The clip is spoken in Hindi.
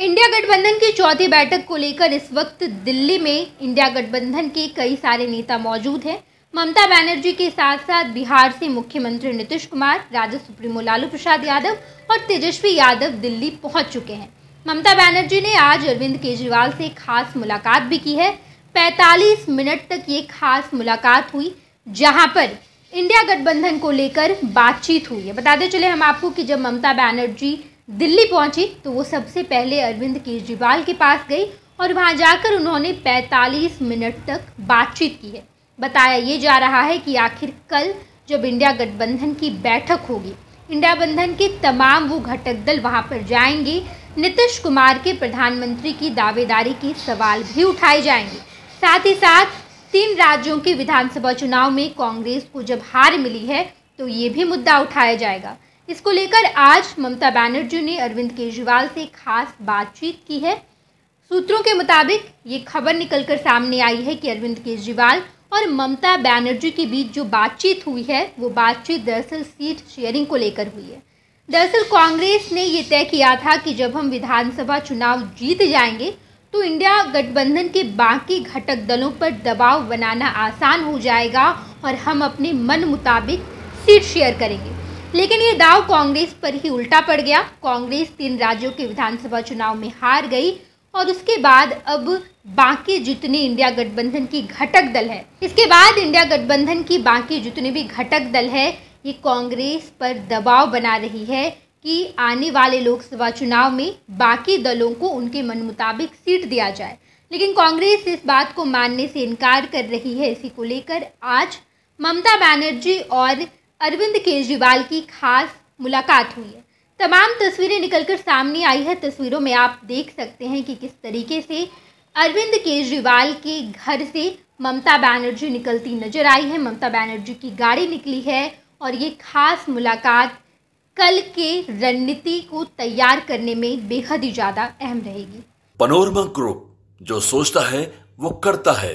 इंडिया गठबंधन की चौथी बैठक को लेकर इस वक्त दिल्ली में इंडिया गठबंधन के कई सारे नेता मौजूद हैं ममता बनर्जी के साथ साथ बिहार से मुख्यमंत्री नीतीश कुमार राजद सुप्रीमो लालू प्रसाद यादव और तेजस्वी यादव दिल्ली पहुंच चुके हैं ममता बनर्जी ने आज अरविंद केजरीवाल से खास मुलाकात भी की है 45 मिनट तक ये खास मुलाकात हुई जहां पर इंडिया गठबंधन को लेकर बातचीत हुई है बताते चले हम आपको कि जब ममता बनर्जी दिल्ली पहुंची तो वो सबसे पहले अरविंद केजरीवाल के पास गई और वहां जाकर उन्होंने 45 मिनट तक बातचीत की है बताया ये जा रहा है कि आखिर कल जब इंडिया गठबंधन की बैठक होगी इंडिया बंधन के तमाम वो घटक दल वहाँ पर जाएंगे नीतीश कुमार के प्रधानमंत्री की दावेदारी के सवाल भी उठाए जाएंगे साथ ही साथ तीन राज्यों के विधानसभा चुनाव में कांग्रेस को जब हार मिली है तो ये भी मुद्दा उठाया जाएगा इसको लेकर आज ममता बनर्जी ने अरविंद केजरीवाल से खास बातचीत की है सूत्रों के मुताबिक ये खबर निकलकर सामने आई है कि अरविंद केजरीवाल और ममता बनर्जी के बीच जो बातचीत हुई है वो बातचीत दरअसल सीट शेयरिंग को लेकर हुई है दरअसल कांग्रेस ने ये तय किया था कि जब हम विधानसभा चुनाव जीत जाएंगे तो इंडिया गठबंधन के बाकी घटक दलों पर दबाव बनाना आसान हो जाएगा और हम अपने मन मुताबिक सीट शेयर करेंगे लेकिन ये दाव कांग्रेस पर ही उल्टा पड़ गया कांग्रेस तीन राज्यों के विधानसभा चुनाव में हार गई और उसके बाद अब बाकी जितने इंडिया गठबंधन की घटक दल है इसके बाद इंडिया गठबंधन की बाकी जितने भी घटक दल है ये कांग्रेस पर दबाव बना रही है कि आने वाले लोकसभा चुनाव में बाकी दलों को उनके मन मुताबिक सीट दिया जाए लेकिन कांग्रेस इस बात को मानने से इनकार कर रही है इसी को लेकर आज ममता बनर्जी और अरविंद केजरीवाल की खास मुलाकात हुई है तमाम तस्वीरें निकलकर सामने आई है तस्वीरों में आप देख सकते हैं कि किस तरीके से अरविंद केजरीवाल के घर से ममता बनर्जी निकलती नजर आई है ममता बनर्जी की गाड़ी निकली है और ये खास मुलाकात कल के रणनीति को तैयार करने में बेहद ही ज्यादा अहम रहेगी पनोरमा ग्रुप जो सोचता है वो करता है